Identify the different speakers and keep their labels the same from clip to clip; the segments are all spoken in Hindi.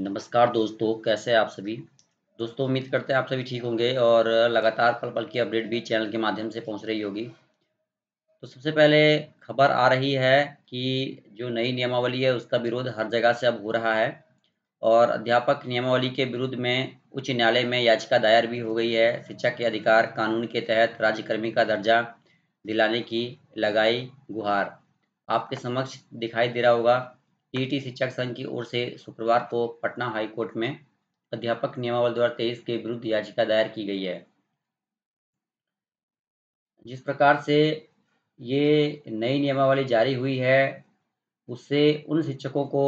Speaker 1: नमस्कार दोस्तों कैसे हैं आप सभी दोस्तों उम्मीद करते हैं आप सभी ठीक होंगे और लगातार पल पल की अपडेट भी चैनल के माध्यम से पहुंच रही होगी तो सबसे पहले खबर आ रही है कि जो नई नियमावली है उसका विरोध हर जगह से अब हो रहा है और अध्यापक नियमावली के विरुद्ध में उच्च न्यायालय में याचिका दायर भी हो गई है शिक्षा के अधिकार कानून के तहत राज्यकर्मी का दर्जा दिलाने की लगाई गुहार आपके समक्ष दिखाई दे रहा होगा ईटी शिक्षक संघ की ओर से शुक्रवार को पटना हाईकोर्ट में अध्यापक नियमावली दो के विरुद्ध याचिका दायर की गई है जिस प्रकार से ये नई नियमावली जारी हुई है उससे उन शिक्षकों को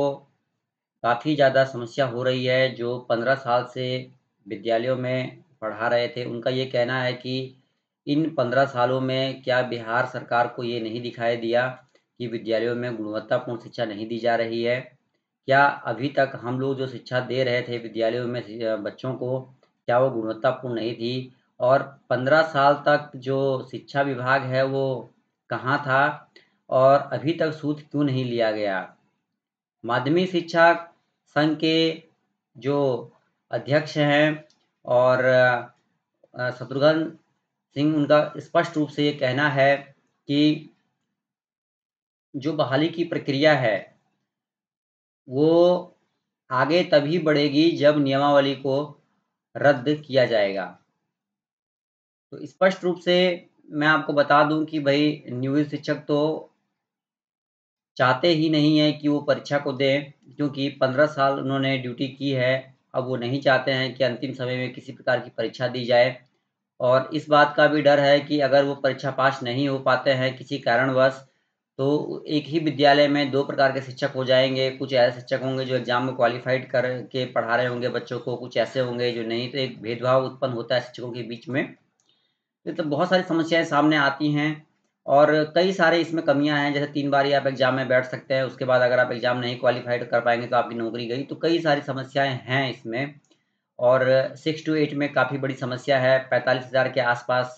Speaker 1: काफ़ी ज़्यादा समस्या हो रही है जो पंद्रह साल से विद्यालयों में पढ़ा रहे थे उनका ये कहना है कि इन पंद्रह सालों में क्या बिहार सरकार को ये नहीं दिखाई दिया कि विद्यालयों में गुणवत्तापूर्ण शिक्षा नहीं दी जा रही है क्या अभी तक हम लोग जो शिक्षा दे रहे थे विद्यालयों में बच्चों को क्या वो गुणवत्तापूर्ण नहीं थी और पंद्रह साल तक जो शिक्षा विभाग है वो कहाँ था और अभी तक सूद क्यों नहीं लिया गया माध्यमिक शिक्षा संघ के जो अध्यक्ष हैं और शत्रुघ्न सिंह उनका स्पष्ट रूप से ये कहना है कि जो बहाली की प्रक्रिया है वो आगे तभी बढ़ेगी जब नियमावली को रद्द किया जाएगा तो स्पष्ट रूप से मैं आपको बता दूं कि भाई नियोजित शिक्षक तो चाहते ही नहीं है कि वो परीक्षा को दें क्योंकि पंद्रह साल उन्होंने ड्यूटी की है अब वो नहीं चाहते हैं कि अंतिम समय में किसी प्रकार की परीक्षा दी जाए और इस बात का भी डर है कि अगर वो परीक्षा पास नहीं हो पाते हैं किसी कारणवश तो एक ही विद्यालय में दो प्रकार के शिक्षक हो जाएंगे कुछ ऐसे शिक्षक होंगे जो एग्जाम में क्वालिफाइड करके पढ़ा रहे होंगे बच्चों को कुछ ऐसे होंगे जो नहीं तो एक भेदभाव उत्पन्न होता है शिक्षकों के बीच में तो बहुत सारी समस्याएं सामने आती हैं और कई सारे इसमें कमियां हैं जैसे तीन बार आप एग्जाम में बैठ सकते हैं उसके बाद अगर आप एग्जाम नहीं क्वालिफाइड कर पाएंगे तो आपकी नौकरी गई तो कई सारी समस्याएं हैं इसमें और सिक्स टू एट में काफ़ी बड़ी समस्या है पैंतालीस हज़ार के आसपास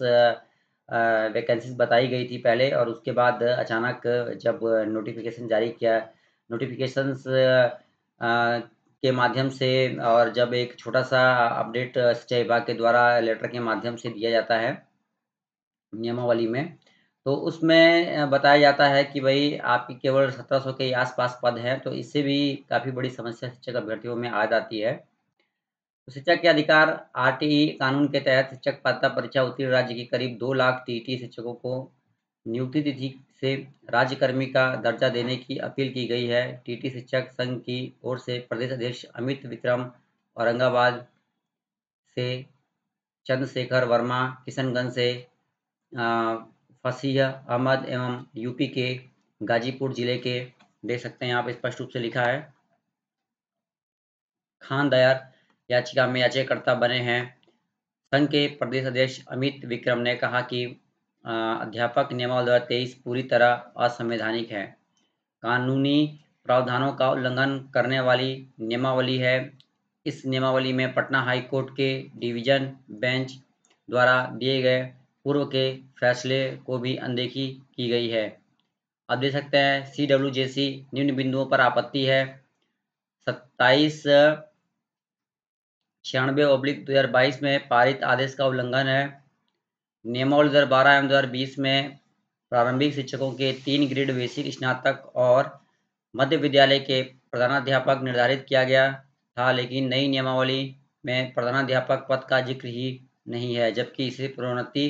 Speaker 1: वैकेंसीज बताई गई थी पहले और उसके बाद अचानक जब नोटिफिकेशन जारी किया नोटिफिकेशंस के माध्यम से और जब एक छोटा सा अपडेट शिक्षा विभाग के द्वारा लेटर के माध्यम से दिया जाता है नियमावली में तो उसमें बताया जाता है कि भाई आपकी केवल 1700 के आसपास पद हैं तो इससे भी काफ़ी बड़ी समस्या शिक्षक अभ्यर्थियों में आ जाती है तो शिक्षक के अधिकार आर कानून के तहत शिक्षक पात्रता परीक्षा उत्तीर्ण राज्य के करीब दो लाख टी शिक्षकों को नियुक्ति तिथि से राज्यकर्मी का दर्जा देने की अपील की गई है टीटी शिक्षक संघ की ओर से प्रदेश अध्यक्ष अमित विक्रम औरंगाबाद से चंद्रशेखर वर्मा किशनगंज से फसीह अहमद एवं यूपी के गाजीपुर जिले के देख सकते हैं यहाँ पे स्पष्ट रूप से लिखा है खान दयार याचिका में याचिकाकर्ता बने हैं संघ के प्रदेश अध्यक्ष अमित विक्रम ने कहा कि अध्यापक नियमावली दो तेईस पूरी तरह असंवैधानिक है कानूनी प्रावधानों का उल्लंघन करने वाली नियमावली है इस नियमावली में पटना हाई कोर्ट के डिवीजन बेंच द्वारा दिए गए पूर्व के फैसले को भी अनदेखी की गई है आप देख सकते हैं सी डब्ल्यू जे सी निम्न बिंदुओं पर आपत्ति है सत्ताईस छियानवे ओब्लिक दो हज़ार बाईस में पारित आदेश का उल्लंघन है नियमावली दो हज़ार बारह एवं दो हज़ार बीस में प्रारंभिक शिक्षकों के तीन ग्रेड बेसिक स्नातक और मध्य विद्यालय के प्रधानाध्यापक निर्धारित किया गया था लेकिन नई नियमावली में प्रधानाध्यापक पद का जिक्र ही नहीं है जबकि इसे प्रोन्नति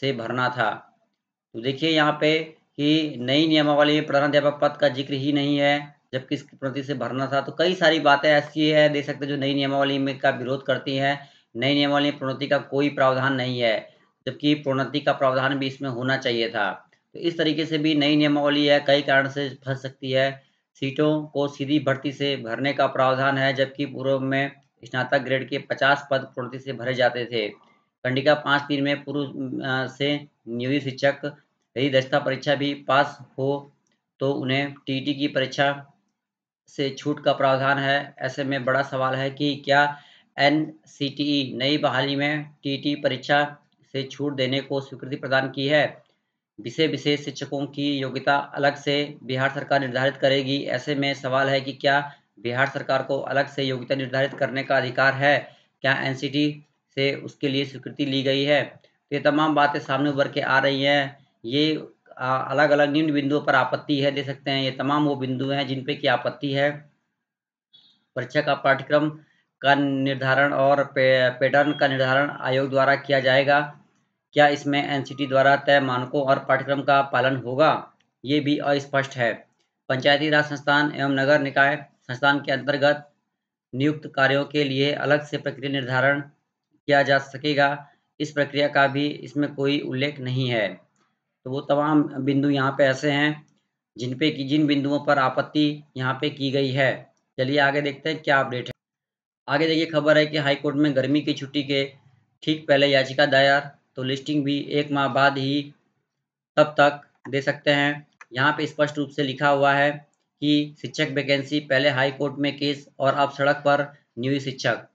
Speaker 1: से भरना था तो देखिए यहाँ पे कि नई नियमावली में प्रधानाध्यापक पद का जिक्र ही नहीं है जबकि इसकी प्रति से भरना था तो कई सारी बातें ऐसी है देख सकते जो नई नियमावली में का विरोध करती है नई नियमावली में प्रोन्नति का कोई प्रावधान नहीं है जबकि प्रोन्नति का प्रावधान भी इसमें होना चाहिए था तो इस तरीके से भी नई नियमावली है कई कारण से फंस सकती है सीटों को सीधी भर्ती से भरने का प्रावधान है जबकि पूर्व में स्नातक ग्रेड के 50 पद प्रोन्नति से भरे जाते थे कंडिका पाँच तीन में पूर्व से नियोजित शिक्षक यदि दक्षता परीक्षा भी पास हो तो उन्हें टीटी की परीक्षा से छूट का प्रावधान है ऐसे में बड़ा सवाल है कि क्या एन नई बहाली में टी परीक्षा से छूट देने को स्वीकृति प्रदान की है विषय विशेष शिक्षकों की योग्यता अलग से बिहार सरकार निर्धारित करेगी ऐसे में सवाल है कि क्या बिहार सरकार को अलग से योग्यता निर्धारित करने का अधिकार है क्या एन से उसके लिए स्वीकृति ली गई है तो ये तमाम बातें सामने उभर के आ रही हैं ये अलग अलग निम्न बिंदुओं पर आपत्ति है दे सकते हैं ये तमाम वो बिंदु हैं जिन पे की आपत्ति है परीक्षा का पाठ्यक्रम का निर्धारण और पे, पैटर्न का निर्धारण आयोग द्वारा किया जाएगा क्या इसमें एनसीटी द्वारा तय मानकों और पाठ्यक्रम का पालन होगा ये भी अस्पष्ट है पंचायती राज संस्थान एवं नगर निकाय संस्थान के अंतर्गत नियुक्त कार्यों के लिए अलग से प्रक्रिया निर्धारण किया जा सकेगा इस प्रक्रिया का भी इसमें कोई उल्लेख नहीं है तो वो तमाम बिंदु यहाँ पे ऐसे हैं जिन पे की जिन बिंदुओं पर आपत्ति यहाँ पे की गई है चलिए आगे देखते हैं क्या अपडेट है आगे देखिए खबर है कि हाईकोर्ट में गर्मी की छुट्टी के ठीक पहले याचिका दायर तो लिस्टिंग भी एक माह बाद ही तब तक दे सकते हैं यहाँ पे स्पष्ट रूप से लिखा हुआ है कि शिक्षक वैकेंसी पहले हाई कोर्ट में केस और अब सड़क पर न्यू शिक्षक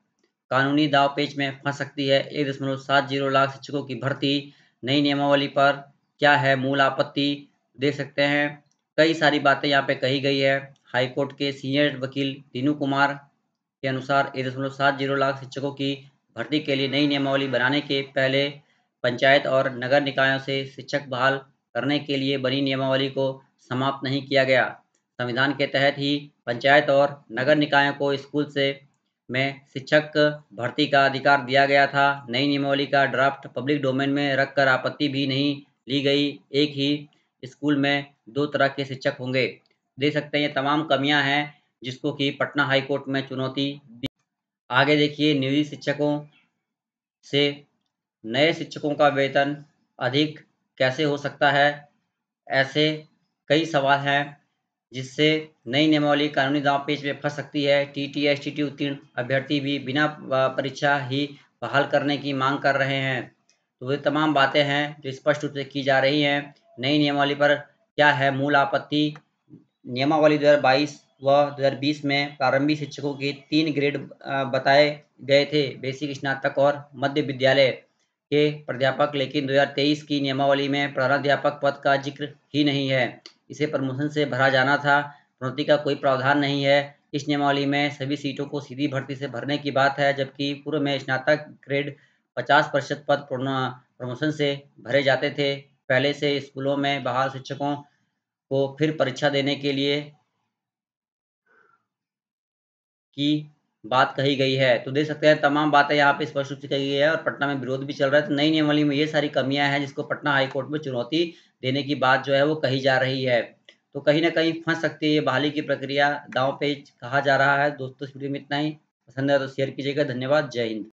Speaker 1: कानूनी दाव पेच में फंस सकती है एक दशमलव सात जीरो लाख शिक्षकों की भर्ती नई नियमावली पर क्या है मूल आपत्ति देख सकते हैं कई सारी बातें यहाँ पे कही गई है हाईकोर्ट के सीनियर वकील दीनू कुमार के अनुसार एक दशमलव सात जीरो लाख शिक्षकों की भर्ती के लिए नई नियमावली बनाने के पहले पंचायत और नगर निकायों से शिक्षक बहाल करने के लिए बनी नियमावली को समाप्त नहीं किया गया संविधान के तहत ही पंचायत और नगर निकायों को स्कूल से में शिक्षक भर्ती का अधिकार दिया गया था नई नियमावली का ड्राफ्ट पब्लिक डोमेन में रखकर आपत्ति भी नहीं ली गई एक ही स्कूल में दो तरह के शिक्षक होंगे देख सकते हैं ये तमाम कमियां हैं जिसको कि पटना हाई कोर्ट में चुनौती दी आगे देखिए नियोजित शिक्षकों से नए शिक्षकों का वेतन अधिक कैसे हो सकता है ऐसे कई सवाल हैं जिससे नई नियमावली कानूनी पेज में फंस सकती है T T S T T उत्तीर्ण अभ्यर्थी भी बिना परीक्षा ही बहाल करने की मांग कर रहे हैं तो वे तमाम बातें हैं जो स्पष्ट रूप से की जा रही हैं नई नियमावली पर क्या है मूल आपत्ति नियमावली 2022 व 2020 में प्रारंभिक शिक्षकों के तीन ग्रेड बताए गए थे बेसिक स्नातक और मध्य विद्यालय के प्राध्यापक लेकिन 2023 की नियमावली में प्राध्यापक पद का जिक्र ही नहीं है इसे प्रमोशन से भरा जाना था प्रति का कोई प्रावधान नहीं है इस नियमावली में सभी सीटों को सीधी भर्ती से भरने की बात है जबकि पूर्व में स्नातक ग्रेड 50 प्रतिशत पद प्रमोशन से भरे जाते थे पहले से स्कूलों में बाहर शिक्षकों को फिर परीक्षा देने के लिए की बात कही गई है तो देख सकते हैं तमाम बातें यहाँ पे स्पष्ट रूप से कही गई है और पटना में विरोध भी चल रहा है तो नई नियमावली में ये सारी कमियां हैं जिसको पटना हाईकोर्ट में चुनौती देने की बात जो है वो कही जा रही है तो कहीं ना कहीं फंस सकती है ये बहाली की प्रक्रिया दाव पे कहा जा रहा है दोस्तों में इतना ही पसंद है तो शेयर कीजिएगा धन्यवाद जय हिंद